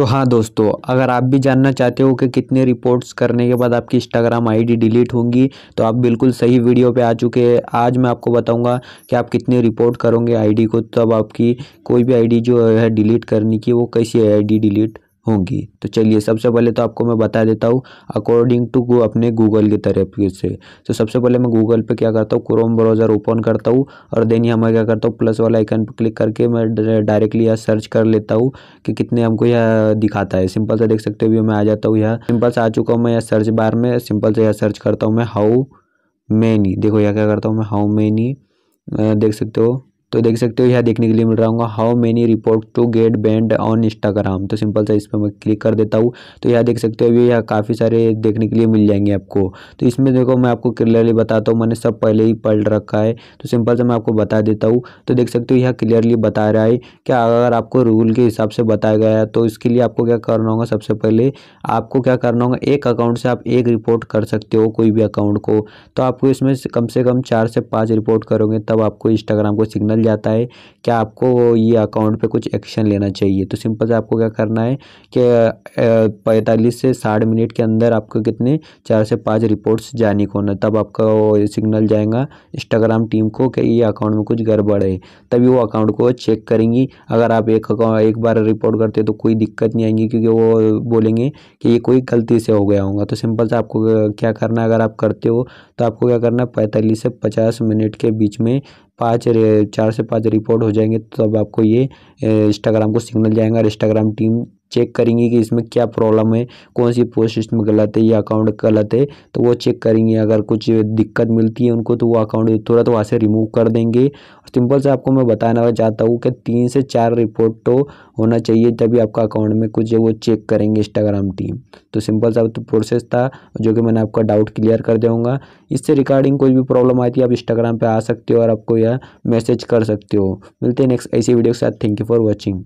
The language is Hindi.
तो हाँ दोस्तों अगर आप भी जानना चाहते हो कि कितने रिपोर्ट्स करने के बाद आपकी इंस्टाग्राम आईडी डिलीट होंगी तो आप बिल्कुल सही वीडियो पे आ चुके हैं आज मैं आपको बताऊंगा कि आप कितने रिपोर्ट करोगे आईडी को तब आपकी कोई भी आईडी जो है डिलीट करने की वो कैसी है आईडी डिलीट होंगी तो चलिए सबसे पहले तो आपको मैं बता देता हूँ अकॉर्डिंग टू अपने गूगल की तरफ से तो सबसे पहले मैं गूगल पे क्या करता हूँ क्रोम ब्राउज़र ओपन करता हूँ और देन यहाँ मैं क्या करता हूँ प्लस वाला आइकन पर क्लिक करके मैं डायरेक्टली यहाँ सर्च कर लेता हूँ कि कितने हमको यह दिखाता है सिंपल से देख सकते हो मैं आ जाता हूँ यहाँ सिंपल से आ चुका हूँ मैं यहाँ सर्च बार में सिंपल से यहाँ सर्च करता हूँ मैं हाउ मैनी देखो यहाँ क्या करता हूँ मैं हाउ मैनी देख सकते हो तो देख सकते हो यह देखने के लिए मिल रहा हूँ how many report to get band on Instagram तो सिंपल सा इस पर मैं क्लिक कर देता हूँ तो यह देख सकते हो अभी यह काफ़ी सारे देखने के लिए मिल जाएंगे आपको तो इसमें देखो मैं आपको क्लियरली बताता हूँ मैंने सब पहले ही पढ़ रखा है तो सिंपल से मैं आपको बता देता हूँ तो देख सकते हो यह क्लियरली बता रहा है कि अगर आपको रूल के हिसाब से बताया गया है तो इसके लिए आपको क्या करना होगा सबसे पहले आपको क्या करना होगा एक अकाउंट से आप एक रिपोर्ट कर सकते हो कोई भी अकाउंट को तो आपको इसमें कम से कम चार से पाँच रिपोर्ट करोगे तब आपको इंस्टाग्राम को सिग्नल चल जाता है क्या आपको ये अकाउंट पे कुछ एक्शन लेना चाहिए तो सिंपल से आपको क्या करना है कि पैंतालीस से साठ मिनट के अंदर आपको कितने चार से पाँच रिपोर्ट्स जानी होना तब आपका वो सिग्नल जाएगा इंस्टाग्राम टीम को कि ये अकाउंट में कुछ गड़बड़ है तभी वो अकाउंट को चेक करेंगी अगर आप एक अकाउंट एक बार रिपोर्ट करते तो कोई दिक्कत नहीं आएंगी क्योंकि वो बोलेंगे कि ये कोई गलती से हो गया होगा तो सिंपल से आपको क्या करना है अगर आप करते हो तो आपको क्या करना है पैंतालीस से पचास मिनट के बीच में पाँच चार से पाँच रिपोर्ट हो जाएंगे तब तो आपको ये इंस्टाग्राम को सिग्नल जाएगा और इंस्टाग्राम टीम चेक करेंगे कि इसमें क्या प्रॉब्लम है कौन सी पोस्ट इसमें गलत है या अकाउंट गलत है तो वो चेक करेंगे अगर कुछ दिक्कत मिलती है उनको तो वो अकाउंट तुरंत वहाँ से रिमूव कर देंगे सिंपल से आपको मैं बताना चाहता हूँ कि तीन से चार रिपोर्ट तो होना चाहिए तभी आपका अकाउंट में कुछ वो चेक करेंगे इंस्टाग्राम टीम तो सिंपल सा तो प्रोसेस था जो कि मैंने आपका डाउट क्लियर कर दूँगा इससे रिगार्डिंग कोई भी प्रॉब्लम आती है आप इंस्टाग्राम पर आ सकते हो और आपको यह मैसेज कर सकते हो मिलते हैं नेक्स्ट ऐसी वीडियो के साथ थैंक यू फॉर वॉचिंग